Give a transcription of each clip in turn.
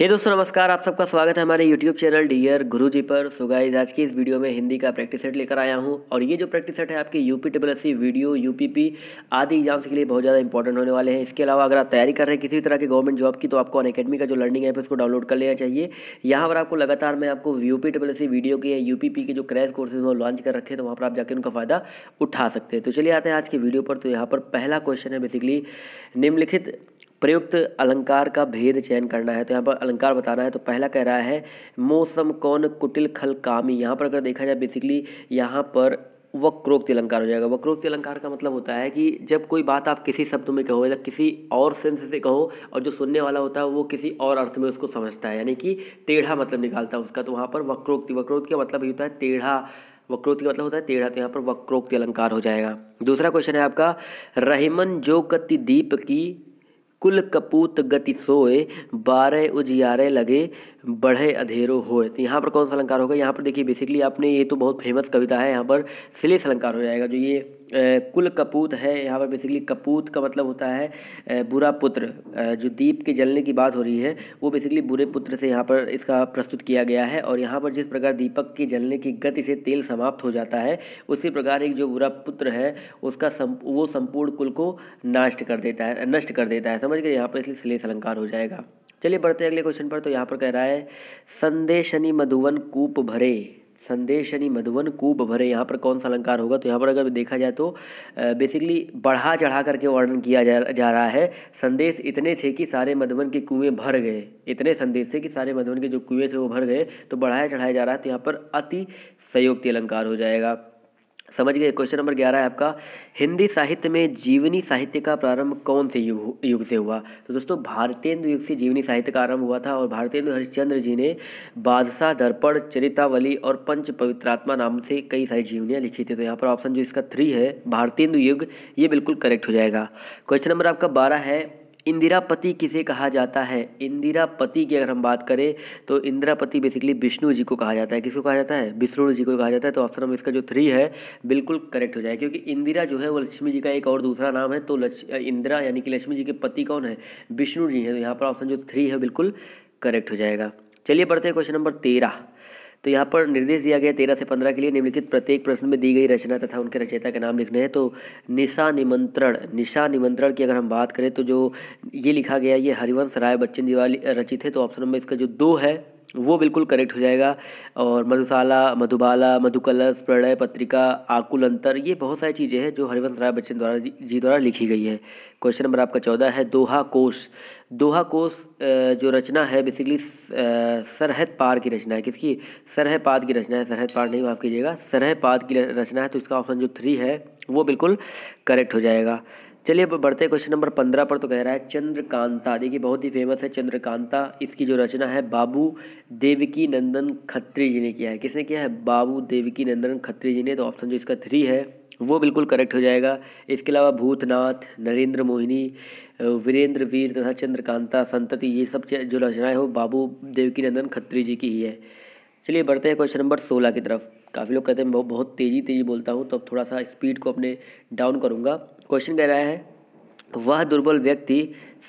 हे hey दोस्तों नमस्कार आप सबका स्वागत है हमारे यूट्यूब चैनल डियर गुरुजी पर सो गाइस आज की इस वीडियो में हिंदी का प्रैक्टिस सेट लेकर आया हूँ और ये जो प्रैक्टिस सेट है आपके U P double S VDO U P P आदि एग्जाम्स के लिए बहुत ज़्यादा इंपॉर्टेंट होने वाले हैं इसके अलावा अगर आप तैयारी कर रहे हैं किसी भी तरह की गवर्नमेंट जॉब की तो आपको अन अकेडमी का जो लर्निंग ऐप है उसको डाउनलोड कर लेना चाहिए यहाँ पर आपको लगातार मैं आपको U P double S VDO के या यू पी पी के जो क्रैश कोर्सेज वो लॉन्च कर रखे तो वहाँ पर आप जाकर उनका फ़ायदा उठा सकते हैं तो चलिए आते हैं आज के वीडियो पर तो यहाँ पर पहला क्वेश्चन है बेसिकली निम्नलिखित प्रयुक्त अलंकार का भेद चयन करना है तो यहाँ पर अलंकार बताना है तो पहला कह रहा है मौसम कौन कुटिल खल कामी यहाँ पर अगर देखा जाए बेसिकली यहाँ पर वक्रोक्ति अलंकार हो जाएगा वक्रोक्ति अलंकार का मतलब होता है कि जब कोई बात आप किसी शब्द में कहो या मतलब किसी और सेंस से कहो और जो सुनने वाला होता है वो किसी और अर्थ में उसको समझता है यानी कि टेढ़ा मतलब निकालता है उसका तो वहाँ पर वक्रोक्ति वक्रोक्त का मतलब ये होता है टेढ़ा वक्रोक्ति का मतलब होता है टेढ़ा तो यहाँ पर वक्रोक्ति अलंकार हो जाएगा दूसरा क्वेश्चन है आपका रहीमन जो कति दीप की कुल कपूत गति सोए बारह उजियारे लगे बढ़े अधेरो होए तो यहाँ पर कौन सा अलंकार होगा यहाँ पर देखिए बेसिकली आपने ये तो बहुत फेमस कविता है यहाँ पर श्लेष अलंकार हो जाएगा जो ये कुल कपूत है यहाँ पर बेसिकली कपूत का मतलब होता है बुरा पुत्र जो दीप के जलने की बात हो रही है वो बेसिकली बुरे पुत्र से यहाँ पर इसका प्रस्तुत किया गया है और यहाँ पर जिस प्रकार दीपक के जलने की गति से तेल समाप्त हो जाता है उसी प्रकार एक जो बुरा पुत्र है उसका सम, वो संपूर्ण कुल को नष्ट कर देता है नष्ट कर देता है समझ गए यहाँ पर इसलिए श्लेष अलंकार हो जाएगा चलिए बढ़ते हैं अगले क्वेश्चन पर तो यहाँ पर कह रहा है संदेशनी मधुवन कूप भरे संदेश यानी मधुवन कूप भरे यहाँ पर कौन सा अलंकार होगा तो यहाँ पर अगर देखा जाए तो बेसिकली बढ़ा चढ़ा करके वर्णन किया जा जा रहा है संदेश इतने थे कि सारे मधुवन के कुएँ भर गए इतने संदेश थे कि सारे मधुवन के जो कुएँ थे वो भर गए तो बढ़ाया चढ़ाया जा रहा है तो यहाँ पर अति संयुक्ति अलंकार हो जाएगा समझ गए क्वेश्चन नंबर ग्यारह है आपका हिंदी साहित्य में जीवनी साहित्य का प्रारंभ कौन से युग युग से हुआ तो दोस्तों भारतेंदु युग से जीवनी साहित्य का आरंभ हुआ था और भारतेंदु हरिश्चंद्र जी ने बादशाह दर्पण चरितावली और पंच पवित्रात्मा नाम से कई सारी जीवनियाँ लिखी थी तो यहाँ पर ऑप्शन जो इसका थ्री है भारतेंदु युग ये बिल्कुल करेक्ट हो जाएगा क्वेश्चन नंबर आपका बारह है इंदिरापति किसे कहा जाता है इंदिरापति की अगर हम बात करें तो इंदिरापति बेसिकली विष्णु जी को कहा जाता है किसको कहा जाता है विष्णु जी को कहा जाता है तो ऑप्शन नंबर इसका जो थ्री है बिल्कुल करेक्ट हो जाएगा क्योंकि इंदिरा जो है वो लक्ष्मी जी का एक और दूसरा नाम है तो इंदिरा यानी कि लक्ष्मी जी के पति कौन है विष्णु जी हैं तो यहाँ पर ऑप्शन जो थ्री है बिल्कुल करेक्ट हो जाएगा चलिए बढ़ते हैं क्वेश्चन नंबर तेरह तो यहाँ पर निर्देश दिया गया तेरह से पंद्रह के लिए निम्नलिखित प्रत्येक प्रश्न में दी गई रचना तथा उनके रचयिता के नाम लिखने हैं तो निशा निमंत्रण निशा निमंत्रण की अगर हम बात करें तो जो ये लिखा गया ये हरिवंश राय बच्चन दिवाली रचित है तो ऑप्शन नंबर इसका जो दो है वो बिल्कुल करेक्ट हो जाएगा और मधुशाला मधुबाला मधुकलश प्रणय पत्रिका आकुल अंतर ये बहुत सारी चीज़ें हैं जो हरिवंश राय बच्चन द्वारा जी द्वारा लिखी गई है क्वेश्चन नंबर आपका चौदह है दोहा कोश दोहा को जो रचना है बेसिकली सरहद पार की रचना है किसकी सरहपाद की रचना है सरहद पार नहीं माफ़ कीजिएगा सरहपाद की रचना है तो इसका ऑप्शन जो थ्री है वो बिल्कुल करेक्ट हो जाएगा चलिए अब बढ़ते क्वेश्चन नंबर पंद्रह पर तो कह रहा है चंद्रकांता देखिए बहुत ही फेमस है चंद्रकांता इसकी जो रचना है बाबू देवकी नंदन खत्री जी ने किया है किसने किया है बाबू देवकी नंदन खत्री जी ने तो ऑप्शन जो इसका थ्री है वो बिल्कुल करेक्ट हो जाएगा इसके अलावा भूतनाथ नरेंद्र मोहिनी वीरेंद्र वीर तथा चंद्रकांता संतति ये सब जो रचनाएं हो बाबू देवकी नंदन खत्री जी की ही है चलिए बढ़ते हैं क्वेश्चन नंबर सोलह की तरफ काफ़ी लोग कहते हैं मैं बहुत तेज़ी तेज़ी बोलता हूँ तो अब थोड़ा सा स्पीड को अपने डाउन करूँगा क्वेश्चन कह रहा है वह दुर्बल व्यक्ति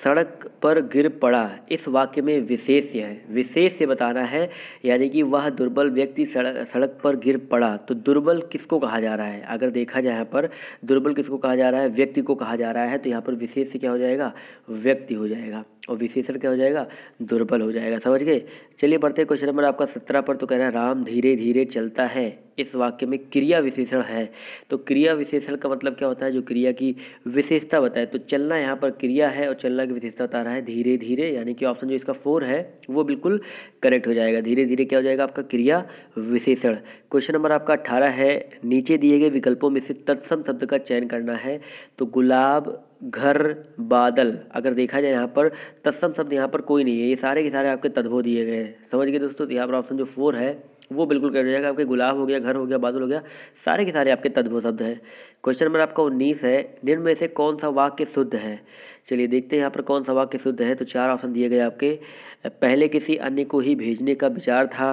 सड़क पर गिर पड़ा इस वाक्य में विशेष है विशेष से बताना है यानी कि वह दुर्बल व्यक्ति सड़क सड़क पर गिर पड़ा तो दुर्बल किसको कहा जा रहा है अगर देखा जाए यहाँ पर दुर्बल किसको कहा जा रहा है व्यक्ति को कहा जा रहा है तो यहाँ पर विशेष से क्या हो जाएगा व्यक्ति हो जाएगा और विशेषण क्या हो जाएगा दुर्बल हो जाएगा समझ गए चलिए बढ़ते क्वेश्चन नंबर आपका सत्रह पर तो कह रहा है राम धीरे धीरे चलता है इस वाक्य में क्रिया विशेषण है तो क्रिया विशेषण का मतलब क्या होता है जो क्रिया की विशेषता बताए तो चलना यहाँ पर क्रिया है और चलना की विशेषता बता रहा है धीरे धीरे यानी कि ऑप्शन जो इसका फोर है वो बिल्कुल करेक्ट हो जाएगा धीरे धीरे क्या हो जाएगा आपका क्रिया विशेषण क्वेश्चन नंबर आपका अट्ठारह है नीचे दिए गए विकल्पों में से तत्सम शब्द का चयन करना है तो गुलाब घर बादल अगर देखा जाए यहाँ पर तत्सम शब्द यहाँ पर कोई नहीं है ये सारे के सारे आपके तद्भव दिए गए हैं समझ गए दोस्तों तो यहाँ पर ऑप्शन जो फोर है वो बिल्कुल कट जाएगा आपके गुलाब हो गया घर हो गया बादल हो गया सारे के सारे आपके तद्भव शब्द हैं क्वेश्चन नंबर आपका उन्नीस है निम्न में से कौन सा वाक्य शुद्ध है चलिए देखते हैं यहाँ पर कौन सा वाक्य शुद्ध है तो चार ऑप्शन दिए गए आपके पहले किसी अन्य को ही भेजने का विचार था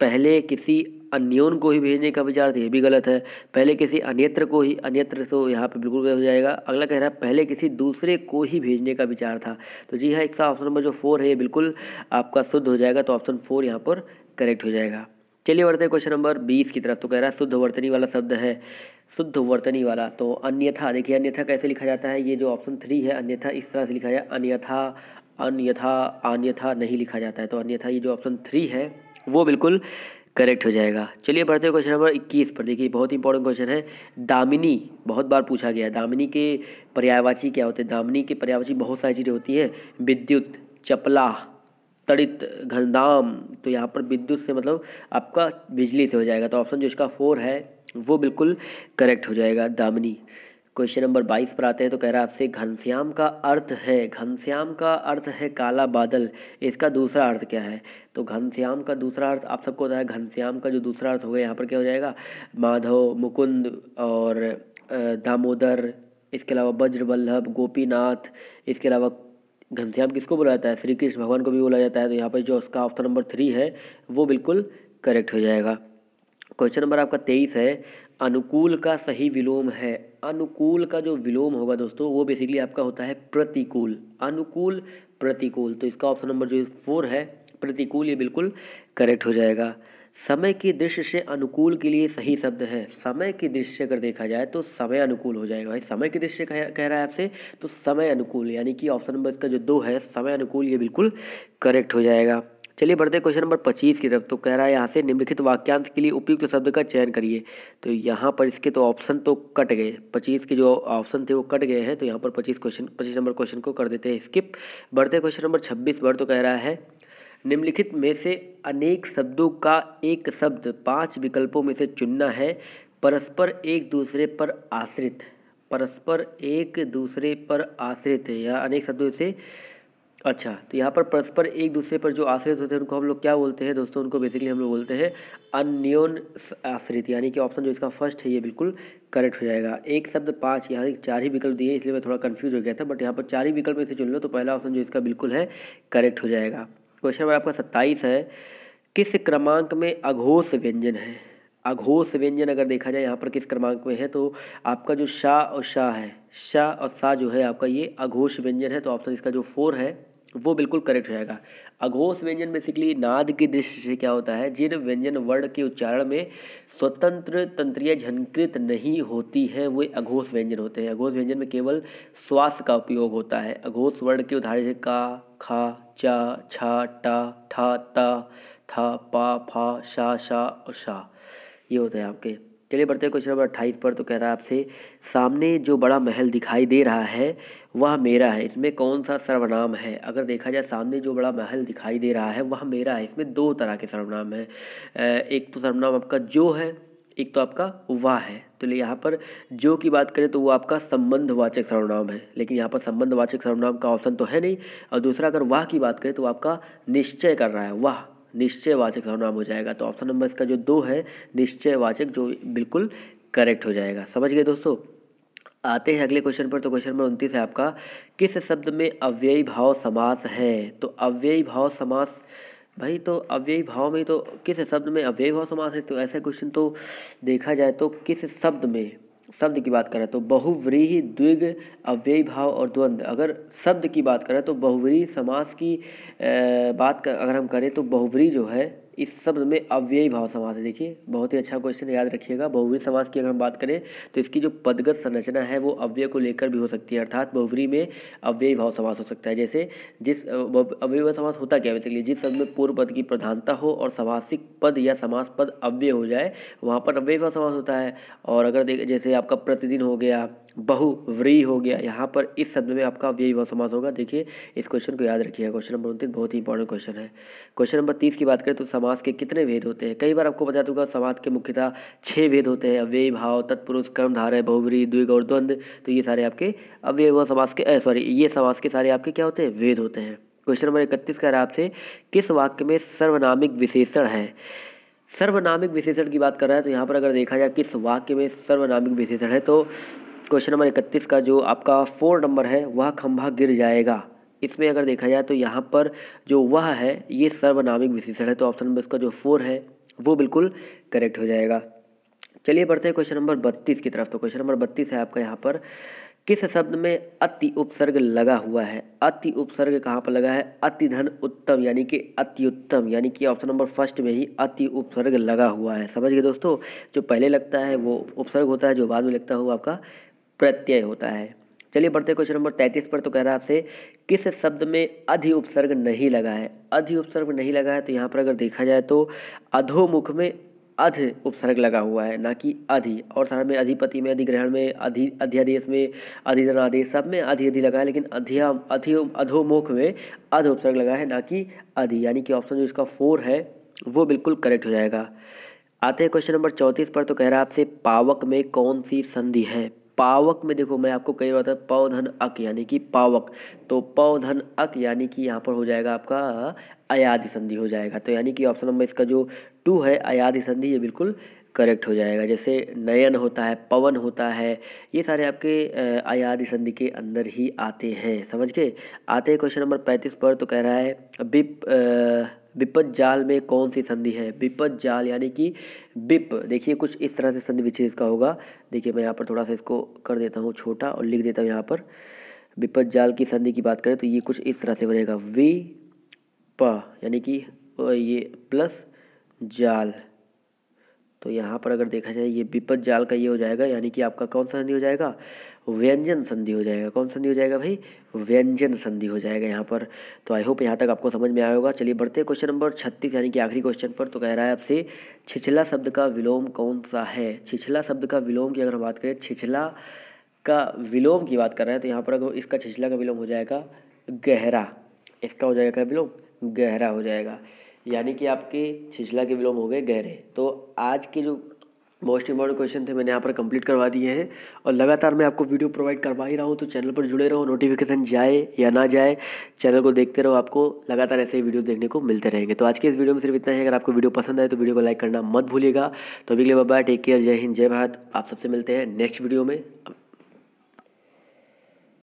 पहले किसी अन्योन को ही भेजने का विचार था ये भी गलत है पहले किसी अन्यत्र को ही अन्यत्र तो यहाँ पे बिल्कुल गलत हो जाएगा अगला कह रहा है पहले किसी दूसरे को ही भेजने का विचार था तो जी हाँ एक सा ऑप्शन नंबर जो फोर है ये बिल्कुल आपका शुद्ध हो जाएगा तो ऑप्शन फोर यहाँ पर करेक्ट हो जाएगा चलिए बढ़ते हैं क्वेश्चन नंबर बीस की तरफ तो कह रहा है शुद्ध वर्तनी वाला शब्द है शुद्ध वर्तनी वाला तो अन्यथा देखिए अन्यथा कैसे लिखा जाता है ये जो ऑप्शन थ्री है अन्यथा इस तरह से लिखा जाए अन्यथा अन्यथा अन्यथा नहीं लिखा जाता है तो अन्यथा ये जो ऑप्शन थ्री है वो बिल्कुल करेक्ट हो जाएगा चलिए बढ़ते हैं क्वेश्चन नंबर इक्कीस पर देखिए बहुत इंपॉर्टेंट क्वेश्चन है दामिनी बहुत बार पूछा गया दामिनी के पर्यायवाची क्या होते हैं दामिनी के पर्यायवाची बहुत सारी चीज़ें होती हैं विद्युत चपला तड़ित घनदाम तो यहाँ पर विद्युत से मतलब आपका बिजली से हो जाएगा तो ऑप्शन जो इसका फोर है वो बिल्कुल करेक्ट हो जाएगा दामनी क्वेश्चन नंबर बाईस पर आते हैं तो कह रहा है आपसे घनश्याम का अर्थ है घनश्याम का अर्थ है काला बादल इसका दूसरा अर्थ क्या है तो घनश्याम का दूसरा अर्थ आप सबको होता है घनश्याम का जो दूसरा अर्थ होगा यहाँ पर क्या हो जाएगा माधव मुकुंद और दामोदर इसके अलावा वज्रवल्लभ गोपीनाथ इसके अलावा घनश्याम किसको बोला जाता है श्री कृष्ण भगवान को भी बोला जाता है तो यहाँ पर जो उसका ऑप्शन नंबर थ्री है वो बिल्कुल करेक्ट हो जाएगा क्वेश्चन नंबर आपका तेईस है अनुकूल का सही विलोम है अनुकूल का जो विलोम होगा दोस्तों वो बेसिकली आपका होता है प्रतिकूल अनुकूल प्रतिकूल तो इसका ऑप्शन नंबर जो फोर है प्रतिकूल ये बिल्कुल करेक्ट हो जाएगा समय की दृश्य से अनुकूल के लिए सही शब्द है समय की दृश्य अगर देखा जाए तो समय अनुकूल हो जाएगा भाई समय की दृश्य कह, कह रहा है आपसे तो समय अनुकूल यानी कि ऑप्शन नंबर इसका जो दो है समय अनुकूल ये बिल्कुल करेक्ट हो जाएगा चलिए बढ़ते क्वेश्चन नंबर पच्चीस की तरफ तो कह रहा है यहाँ से निम्नलिखित वाक्यांश के लिए उपयुक्त शब्द का चयन करिए तो यहाँ पर इसके तो ऑप्शन तो कट गए पच्चीस के जो ऑप्शन थे वो कट गए हैं तो यहाँ पर पच्चीस क्वेश्चन पच्चीस नंबर क्वेश्चन को कर देते हैं स्किप बढ़ते क्वेश्चन नंबर छब्बीस पर तो कह रहा है निम्नलिखित में से अनेक शब्दों का एक शब्द पांच विकल्पों में से चुनना है परस्पर एक दूसरे पर आश्रित परस्पर एक दूसरे पर आश्रित है या अनेक शब्दों से अच्छा तो यहाँ पर परस्पर एक दूसरे पर जो आश्रित होते हैं उनको हम लोग क्या बोलते हैं दोस्तों उनको बेसिकली हम लोग बोलते हैं अन्योन आश्रित यानी कि ऑप्शन जो इसका फर्स्ट है ये बिल्कुल करेक्ट हो जाएगा एक शब्द पाँच यहाँ चार ही विकल्प दिए इसलिए मैं थोड़ा कन्फ्यूज हो गया था बट यहाँ पर चार ही विकल्प में से चुन लो तो पहला ऑप्शन जो इसका बिल्कुल है करेक्ट हो जाएगा क्वेश्चन नंबर आपका सत्ताईस है किस क्रमांक में अघोष व्यंजन है अघोष व्यंजन अगर देखा जाए यहाँ पर किस क्रमांक में है तो आपका जो शाह और शाह है शाह और सा जो है आपका ये अघोष व्यंजन है तो ऑप्शन इसका जो फोर है वो बिल्कुल करेक्ट हो जाएगा अघोष व्यंजन बेसिकली नाद की दृष्टि से क्या होता है जिन व्यंजन वर्ण के उच्चारण में स्वतंत्र तंत्रियाँ झनकृत नहीं होती हैं वे अघोष व्यंजन होते हैं अघोष व्यंजन में केवल श्वास का उपयोग होता है अघोष वर्ण के उदाहरण जैसे का खा चा छा टा ठा ता था पा फा शा शा और शा ये होते हैं आपके चलिए बढ़ते हैं क्वेश्चन नंबर अट्ठाईस पर तो कह रहा है आपसे सामने जो बड़ा महल दिखाई दे रहा है वह मेरा है इसमें कौन सा सर्वनाम है अगर देखा जाए सामने जो बड़ा महल दिखाई दे रहा है वह मेरा है इसमें दो तरह के सर्वनाम है एक तो सर्वनाम आपका जो है एक तो आपका वाह है तो लिए यहाँ पर जो की बात करें तो वो आपका संबंधवाचक सर्वनाम है लेकिन यहाँ पर संबंधवाचक सर्वनाम का ऑप्शन तो है नहीं और दूसरा अगर वाह की बात करें तो आपका निश्चय कर रहा है वाह निश्चयवाचक सर्वनाम हो जाएगा तो ऑप्शन नंबर इसका जो दो है निश्चयवाचक जो बिल्कुल करेक्ट हो जाएगा समझ गए दोस्तों आते हैं अगले क्वेश्चन पर तो क्वेश्चन नंबर उनतीस है आपका किस शब्द में अव्ययी भाव समास है तो अव्ययी भाव समास भाई तो अव्ययी भाव में तो किस शब्द में अव्ययी भाव समास है तो ऐसा क्वेश्चन तो देखा जाए तो किस शब्द में शब्द की बात करें तो बहुव्रीहि द्विग अव्ययी भाव और द्वंद्व अगर शब्द की बात करें तो बहुव्रीहि समास की बात कर, अगर हम करें तो बहुव्रीहि जो है इस शब्द में अव्ययी भाव समास है देखिए बहुत ही अच्छा क्वेश्चन याद रखिएगा बहुवरी समास की अगर हम बात करें तो इसकी जो पदगत संरचना है वो अव्यय को लेकर भी हो सकती है अर्थात बहुवरी में अव्ययी भाव समास हो सकता है जैसे जिस अव्यय समास होता क्या है जिस शब्द में पूर्व पद की प्रधानता हो और समासिक पद या समास पद अव्यय हो जाए वहाँ पर अव्यय भाव समास होता है और अगर देख जैसे आपका प्रतिदिन हो गया बहुव्री हो गया यहाँ पर इस शब्द में आपका अव्ययी भाव समास होगा देखिए इस क्वेश्चन को याद रखिएगा क्वेश्चन नंबर उनतीस बहुत ही इंपॉर्टेंट क्वेश्चन है क्वेश्चन नंबर तीस की बात करें तो समाज समास के कितने भेद होते हैं कई बार आपको बता दूंगा समास के मुख्यतः छः भेद होते हैं अव्यय भाव तत्पुरुष कर्मधारय बहुवरी द्विग और द्वंद्व तो ये सारे आपके अव्यय व समास के सॉरी ये समास के सारे आपके क्या होते हैं वेद होते हैं क्वेश्चन नंबर इकतीस का आपसे किस वाक्य में सर्वनामिक विशेषण है सर्वनामिक विशेषण की बात कर रहा है तो यहाँ पर अगर देखा जाए किस वाक्य में सर्वनामिक विशेषण है तो क्वेश्चन नंबर इकतीस का जो आपका फोर नंबर है वह खंभा गिर जाएगा इसमें अगर देखा जाए तो यहाँ पर जो वह है ये सर्वनामिक विशेषण है तो ऑप्शन नंबर इसका जो फोर है वो बिल्कुल करेक्ट हो जाएगा चलिए बढ़ते हैं क्वेश्चन नंबर बत्तीस की तरफ तो क्वेश्चन नंबर बत्तीस है आपका यहाँ पर किस शब्द में अति उपसर्ग लगा हुआ है अति उपसर्ग कहाँ पर लगा है अति धन उत्तम यानी कि अति उत्तम यानी कि ऑप्शन नंबर फर्स्ट में ही अति उपसर्ग लगा हुआ है समझ गए दोस्तों जो पहले लगता है वो उपसर्ग होता है जो बाद में लगता है वो आपका प्रत्यय होता है चलिए बढ़ते क्वेश्चन नंबर तैंतीस पर तो कह रहा है आपसे किस शब्द में अधि उपसर्ग नहीं लगा है अधि उपसर्ग नहीं लगा है तो यहाँ पर अगर देखा जाए तो अधोमुख में अध उपसर्ग लगा हुआ है ना कि अधि और सारा में अधिपति में अधिग्रहण में अधि अध्यादेश में अधिधनादेश सब में अधि अधि लगा है लेकिन अध्या अधि अधोमुख में अध उपसर्ग लगा है ना कि अधि यानी कि ऑप्शन जो इसका फोर है वो बिल्कुल करेक्ट हो जाएगा आते हैं क्वेश्चन नंबर चौंतीस पर तो कह रहा है आपसे पावक में कौन सी संधि है पावक में देखो मैं आपको कई बार पौधन अक यानी कि पावक तो पौधन अक यानी कि यहाँ पर हो जाएगा आपका अयाधि संधि हो जाएगा तो यानी कि ऑप्शन नंबर इसका जो टू है अयाधि संधि ये बिल्कुल करेक्ट हो जाएगा जैसे नयन होता है पवन होता है ये सारे आपके अयाधि संधि के अंदर ही आते हैं समझ के आते हैं क्वेश्चन नंबर पैंतीस पर तो कह रहा है बिप विपद जाल में कौन सी संधि है विपद जाल यानी कि बिप देखिए कुछ इस तरह से संधि विच्छेद इसका होगा देखिए मैं यहाँ पर थोड़ा सा इसको कर देता हूँ छोटा और लिख देता हूँ यहाँ पर विपद जाल की संधि की बात करें तो ये कुछ इस तरह से बनेगा वी प यानी कि ये प्लस जाल तो यहाँ पर अगर देखा जाए ये विपद जाल का ये हो जाएगा यानी कि आपका कौन सा संधि हो जाएगा व्यंजन संधि हो जाएगा कौन संधि हो जाएगा भाई व्यंजन संधि हो जाएगा यहाँ पर तो आई होप यहाँ तक आपको समझ में आया होगा चलिए बढ़ते क्वेश्चन नंबर छत्तीस यानी कि आखिरी क्वेश्चन पर तो कह रहा है आपसे छिछला शब्द का विलोम कौन सा है छिछला शब्द का विलोम की अगर हम बात करें छिछला का विलोम की बात कर रहे हैं तो यहाँ पर अगर इसका छिछला का विलोम हो जाएगा गहरा इसका हो जाएगा विलोम गहरा हो जाएगा यानी कि आपके छिछला के विलोम हो गए गहरे तो आज के जो मोस्ट इंपॉर्टेंट क्वेश्चन थे मैंने यहाँ पर कंप्लीट करवा दिए हैं और लगातार मैं आपको वीडियो प्रोवाइड करवा ही रहा हूँ तो चैनल पर जुड़े रहो नोटिफिकेशन जाए या ना जाए चैनल को देखते रहो आपको लगातार ऐसे ही वीडियो देखने को मिलते रहेंगे तो आज के इस वीडियो में सिर्फ इतना ही अगर आपको वीडियो पसंद आए तो वीडियो को लाइक करना मत भूलिएगा तो अगले बाबा टेक केयर जय हिंद जय भारत आप सबसे मिलते हैं नेक्स्ट वीडियो में